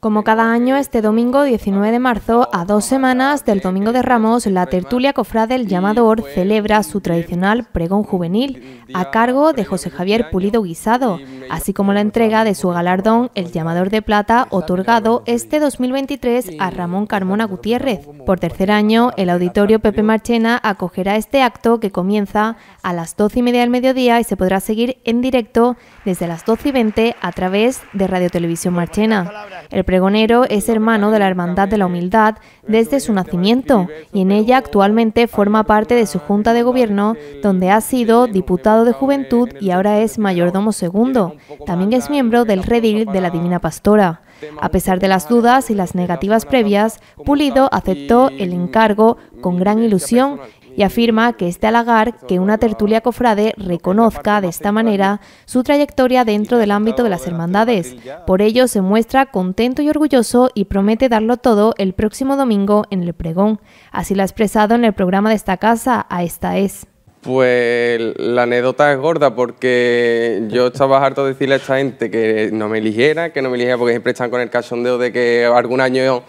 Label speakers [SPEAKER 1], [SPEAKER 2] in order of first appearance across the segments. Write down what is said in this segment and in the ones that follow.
[SPEAKER 1] Como cada año, este domingo 19 de marzo, a dos semanas del Domingo de Ramos, la tertulia cofrade del Llamador celebra su tradicional pregón juvenil a cargo de José Javier Pulido Guisado, así como la entrega de su galardón, el llamador de plata, otorgado este 2023 a Ramón Carmona Gutiérrez. Por tercer año, el auditorio Pepe Marchena acogerá este acto que comienza a las 12 y media del mediodía y se podrá seguir en directo desde las 12 y 20 a través de Radio Televisión Marchena. El pregonero es hermano de la Hermandad de la Humildad desde su nacimiento y en ella actualmente forma parte de su Junta de Gobierno, donde ha sido diputado de Juventud y ahora es mayordomo segundo también es miembro del redil de la Divina Pastora. A pesar de las dudas y las negativas previas, Pulido aceptó el encargo con gran ilusión y afirma que es de halagar que una tertulia cofrade reconozca de esta manera su trayectoria dentro del ámbito de las hermandades. Por ello se muestra contento y orgulloso y promete darlo todo el próximo domingo en el pregón. Así lo ha expresado en el programa de esta casa, a esta es.
[SPEAKER 2] Pues la anécdota es gorda porque yo estaba harto de decirle a esta gente que no me eligiera, que no me eligiera porque siempre están con el cachondeo de que algún año,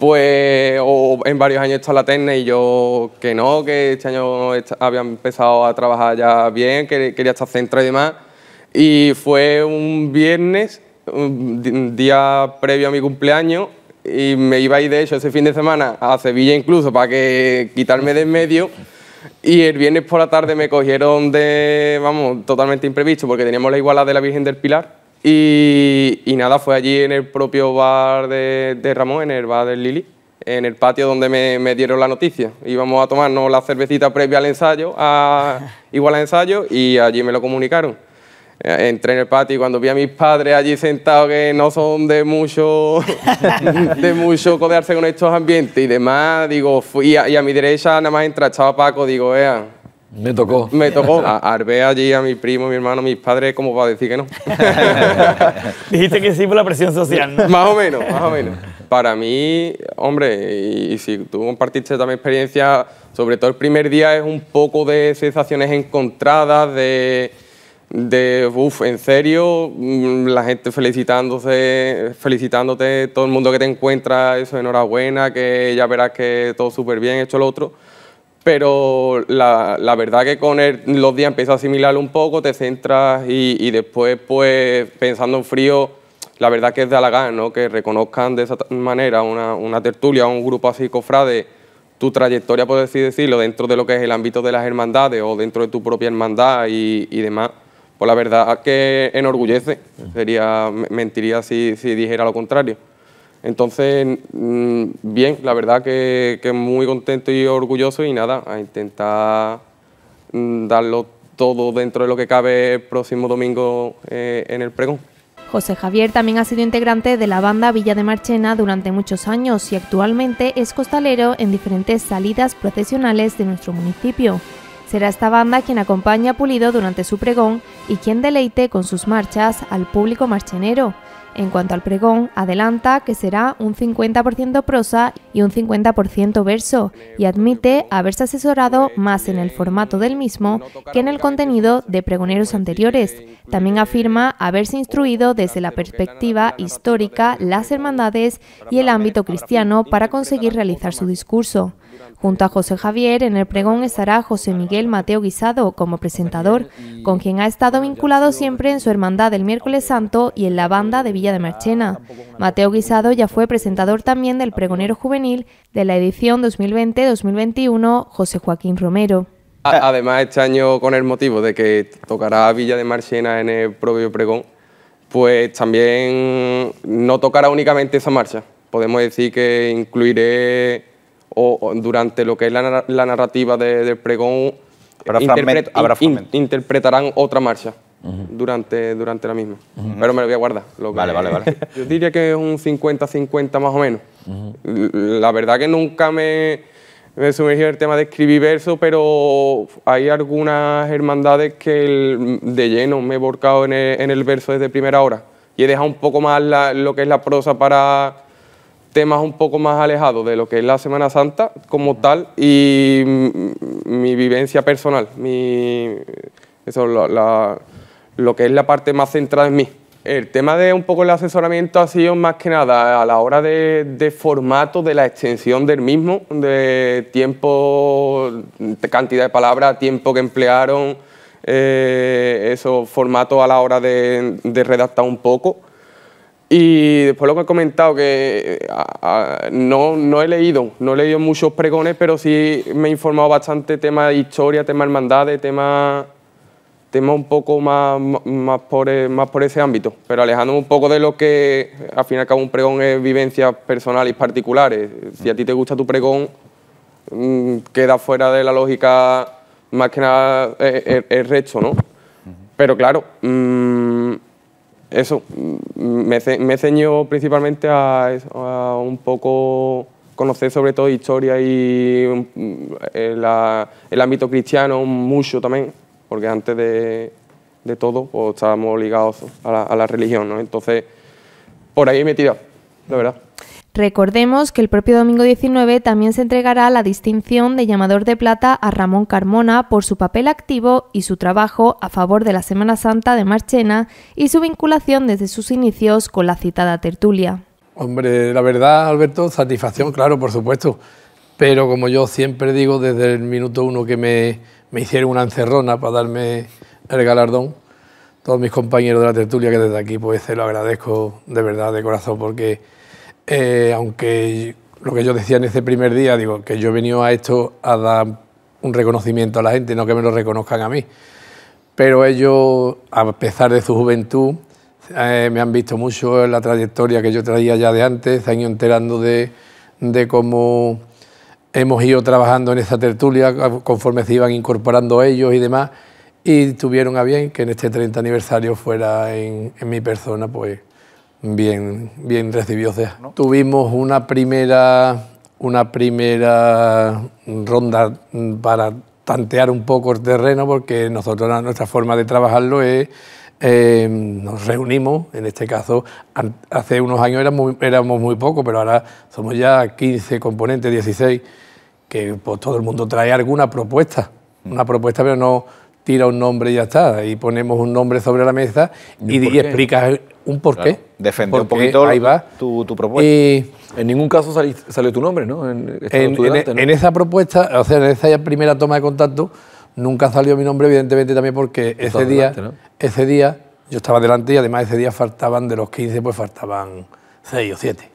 [SPEAKER 2] pues, o en varios años está la terna y yo que no, que este año había empezado a trabajar ya bien, que quería estar centro y demás. Y fue un viernes, un día previo a mi cumpleaños, y me iba a ir de hecho ese fin de semana a Sevilla incluso para que quitarme de en medio y el viernes por la tarde me cogieron de, vamos, totalmente imprevisto, porque teníamos la iguala de la Virgen del Pilar. Y, nada, fue allí en el propio bar de, Ramón, en el bar del Lili, en el patio donde me, dieron la noticia. Íbamos a tomarnos la cervecita previa al ensayo, igual al ensayo, y allí me lo comunicaron. Eh, entré en el patio y cuando vi a mis padres allí sentados que no son de mucho de mucho codearse con estos ambientes y demás, digo, fui, y, a, mi derecha nada más entra, estaba Paco, digo, vea... Me tocó. Me tocó. Al allí a mi primo, mi hermano, mis padres, ¿cómo va a decir que no?
[SPEAKER 3] Dijiste que sí por la presión social. más o menos, más o
[SPEAKER 2] menos. Para mí, hombre, y, y si tú compartiste también experiencia, sobre todo el primer día es un poco de sensaciones encontradas, de de, uff, en serio, mm, la gente felicitándose, felicitándote, todo el mundo que te encuentra, eso, enhorabuena, que ya verás que todo súper bien, hecho lo otro. Pero la, verdad que con los días empiezas a asimilar un poco, te centras y, después, pues, pensando en frío, la verdad que es de halagar, ¿no? Que reconozcan de esa manera una, una tertulia, un grupo así cofrade, tu trayectoria, por así decirlo, dentro de lo que es el ámbito de las hermandades o dentro de tu propia hermandad y demás pues la verdad que enorgullece, sería mentiría si, dijera lo contrario. Entonces, mm, bien, la verdad que, que, muy contento y orgulloso y nada, a intentar mm, darlo todo dentro de lo que cabe el próximo domingo eh, en el pregón.
[SPEAKER 1] José Javier también ha sido integrante de la banda Villa de Marchena durante muchos años y actualmente es costalero en diferentes salidas profesionales de nuestro municipio. Será esta banda quien acompaña a Pulido durante su pregón y quien deleite con sus marchas al público marchenero. En cuanto al pregón, adelanta que será un 50% prosa y un 50% verso, y admite haberse asesorado más en el formato del mismo que en el contenido de pregoneros anteriores. También afirma haberse instruido desde la perspectiva histórica las hermandades y el ámbito cristiano para conseguir realizar su discurso. Junto a José Javier, en el pregón estará José Miguel Mateo Guisado como presentador, con quien ha estado vinculado siempre en su hermandad del Miércoles Santo y en la banda de Villa de Marchena. Mateo Guisado ya fue presentador también del pregonero juvenil de la edición 2020-2021 José Joaquín Romero.
[SPEAKER 2] Además, este año con el motivo de que tocará Villa de Marchena en el propio pregón, pues también no tocará únicamente esa marcha. Podemos decir que incluiré o, durante lo que es la, narrativa de, del pregón eh, interpretarán otra marcha. durante, durante la misma. Pero me lo voy a guardar. vale, vale, vale. Yo diría que es un 50-50 más o menos. La verdad que nunca me, me sumergí en el tema de escribir verso, pero hay algunas hermandades que de lleno me he volcado en el, verso desde primera hora. Y he dejado un poco más lo que es la prosa para temas un poco más alejados de lo que es la Semana Santa como tal y mi vivencia personal, mi, eso, lo que es la parte más centrada en mí. El tema de un poco el asesoramiento ha sido más que nada a la hora de, formato, de la extensión del mismo, de tiempo, cantidad de palabras, tiempo que emplearon, eh, esos formatos a la hora de redactar un poco. Y después lo que he comentado, que eh, no, he leído, no he leído muchos pregones, pero sí me he informado bastante tema de historia, tema de hermandades, tema, tema un poco más, más, por, e, más por ese ámbito, pero alejándome un poco de lo que al fin y al cabo un pregón es vivencias personales y particulares. Si a ti te gusta tu pregón, mm, queda fuera de la lógica más que nada el, eh, eh, el resto, ¿no? Pero claro... Mm, eso, mm, me, me principalmente a, un poco conocer sobre todo historia y mm, el, ámbito cristiano mucho también, porque antes de, todo pues, estábamos ligados a la, religión, ¿no? Entonces, por ahí me tirado, la verdad.
[SPEAKER 1] Recordemos que el propio domingo 19 también se entregará la distinción de llamador de plata a Ramón Carmona por su papel activo y su trabajo a favor de la Semana Santa de Marchena y su vinculación desde sus inicios con la citada tertulia.
[SPEAKER 3] Hombre, la verdad, Alberto, satisfacción, claro, por supuesto. Pero como yo siempre digo desde el minuto uno que me, hicieron una encerrona para darme el galardón, todos mis compañeros de la tertulia que desde aquí pues se lo agradezco de verdad, de corazón, porque eh, aunque lo que yo decía en ese primer día, digo, que yo he venido a esto a dar un reconocimiento a la gente, no que me lo reconozcan a mí. Pero ellos, a pesar de su juventud, eh, me han visto mucho en la trayectoria que yo traía ya de antes, se han ido enterando de, de cómo hemos ido trabajando en esa tertulia conforme se iban incorporando ellos y demás, y tuvieron a bien que en este 30 aniversario fuera en mi persona, pues Bien, bien sea ¿no? Tuvimos una primera, una primera ronda para tantear un poco el terreno, porque nosotros nuestra forma de trabajarlo es eh, nos reunimos, en este caso, hace unos años éramos muy, éramos muy pocos, pero ahora somos ya 15 componentes, 16, que pues, todo el mundo trae alguna propuesta, mm. una propuesta, pero no tira un nombre y ya está, y ponemos un nombre sobre la mesa y, y explicas un porqué. Defender un poquito va. Tu, propuesta. Y eh, en ningún caso salió, tu nombre, ¿no? En, esa propuesta, o sea, en esa primera toma de contacto, nunca salió mi nombre, evidentemente también porque ese día, ese día yo estaba delante y además ese día faltaban de los 15, pues faltaban 6 o 7.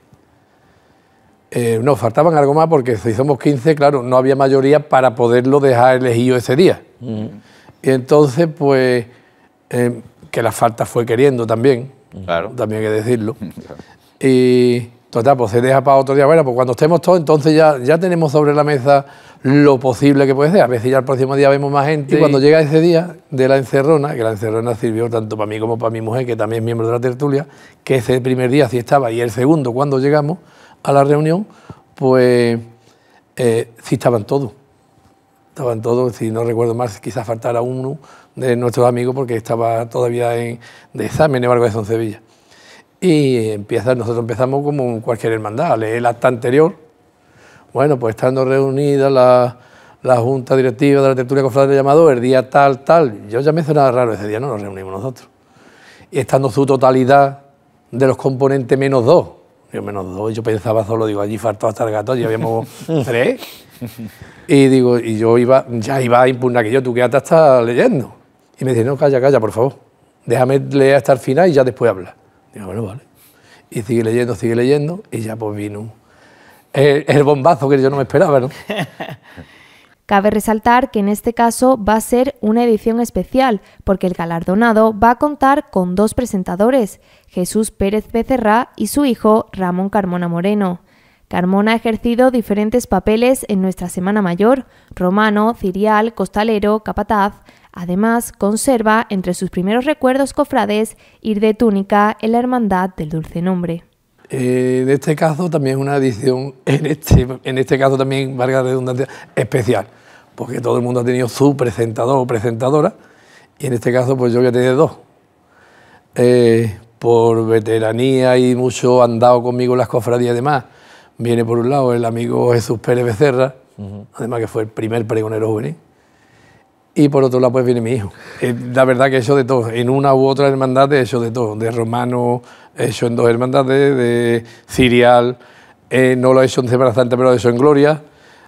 [SPEAKER 3] Eh, no, faltaban algo más porque si somos 15, claro, no había mayoría para poderlo dejar elegido ese día. Y entonces, pues, eh, que la falta fue queriendo también también hay que decirlo. Y total, pues se deja para otro día. Bueno, pues cuando estemos todos, entonces ya, ya tenemos sobre la mesa lo posible que puede ser. A veces ya el próximo día vemos más gente. Y cuando llega ese día de la encerrona, que la encerrona sirvió tanto para mí como para mi mujer, que también es miembro de la tertulia, que ese primer día sí estaba y el segundo, cuando llegamos a la reunión, pues eh, sí estaban todos estaban todos, si no recuerdo más, quizás faltara uno de nuestros amigos porque estaba todavía en, de examen en algo de Sevilla. Y empieza, nosotros empezamos como cualquier hermandad, a leer el acta anterior. Bueno, pues estando reunida la, Junta Directiva de la Tertulia de llamado el día tal, tal, yo ya me nada raro ese día, no nos reunimos nosotros. Y estando su totalidad de los componentes menos dos, yo menos dos, yo pensaba solo, digo, allí faltó hasta el gato, ya habíamos tres. Y digo, y yo iba, ya iba a impugnar que yo, tú quédate hasta leyendo. Y me dice, no, calla, calla, por favor. Déjame leer hasta el final y ya después habla. Digo, bueno, vale. Y sigue leyendo, sigue leyendo, y ya pues vino el, el bombazo que yo no me esperaba, ¿no?
[SPEAKER 1] Cabe resaltar que en este caso va a ser una edición especial, porque el galardonado va a contar con dos presentadores, Jesús Pérez Becerra y su hijo Ramón Carmona Moreno. Carmona ha ejercido diferentes papeles en nuestra Semana Mayor, romano, cirial, costalero, capataz. Además, conserva entre sus primeros recuerdos cofrades ir de túnica en la Hermandad del Dulce Nombre.
[SPEAKER 3] Eh, en este caso también es una edición, en este, en este caso también, valga la redundancia, especial, porque todo el mundo ha tenido su presentador o presentadora, y en este caso pues yo que he tenido dos. Eh, por veteranía y mucho andado conmigo en las cofradías y demás, viene por un lado el amigo Jesús Pérez Becerra, además que fue el primer pregonero juvenil, y por otro lado pues viene mi hijo. Eh, la verdad que eso de todo, en una u otra hermandad eso eso de todo, de romano, ...eso en dos hermandades, de cirial, eh, no lo he hecho en pero de eso en Gloria,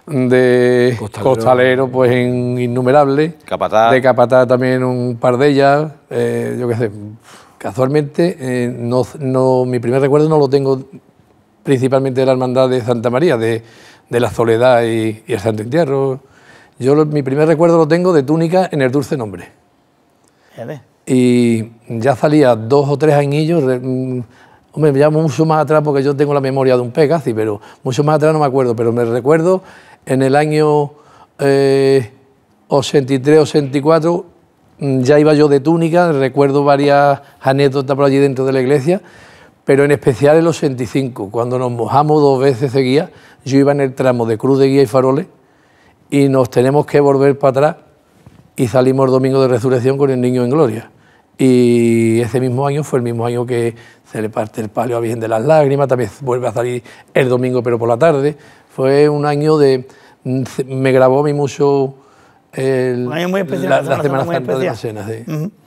[SPEAKER 3] de costalero, pues en innumerable, Capatá. de Capatá también un par de ellas, eh, yo qué sé. Casualmente, no, no, mi primer recuerdo no lo tengo principalmente de la hermandad de Santa María, de, la Soledad y el Santo Entierro yo mi primer recuerdo lo tengo de túnica en el dulce nombre. Y ya salía dos o tres añillos, mm, hombre, me llamo mucho más atrás porque yo tengo la memoria de un pez pero mucho más atrás no me acuerdo, pero me recuerdo en el año eh, 83, 84, mm, ya iba yo de túnica, recuerdo varias anécdotas por allí dentro de la iglesia, pero en especial en los 85, cuando nos mojamos dos veces de guía, yo iba en el tramo de Cruz de Guía y Faroles, y nos tenemos que volver para atrás y salimos el domingo de resurrección con el niño en gloria. Y ese mismo año fue el mismo año que se le parte el palio a Virgen de las Lágrimas, también vuelve a salir el domingo pero por la tarde. Fue un año de... me grabó a mí mucho la, Semana, Santa, de